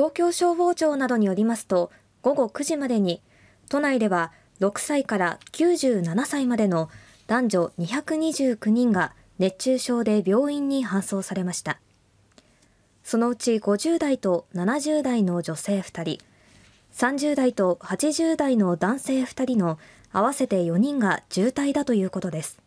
東京消防庁などによりますと午後9時までに都内では6歳から97歳までの男女229人が熱中症で病院に搬送されましたそのうち50代と70代の女性2人30代と80代の男性2人の合わせて4人が重体だということです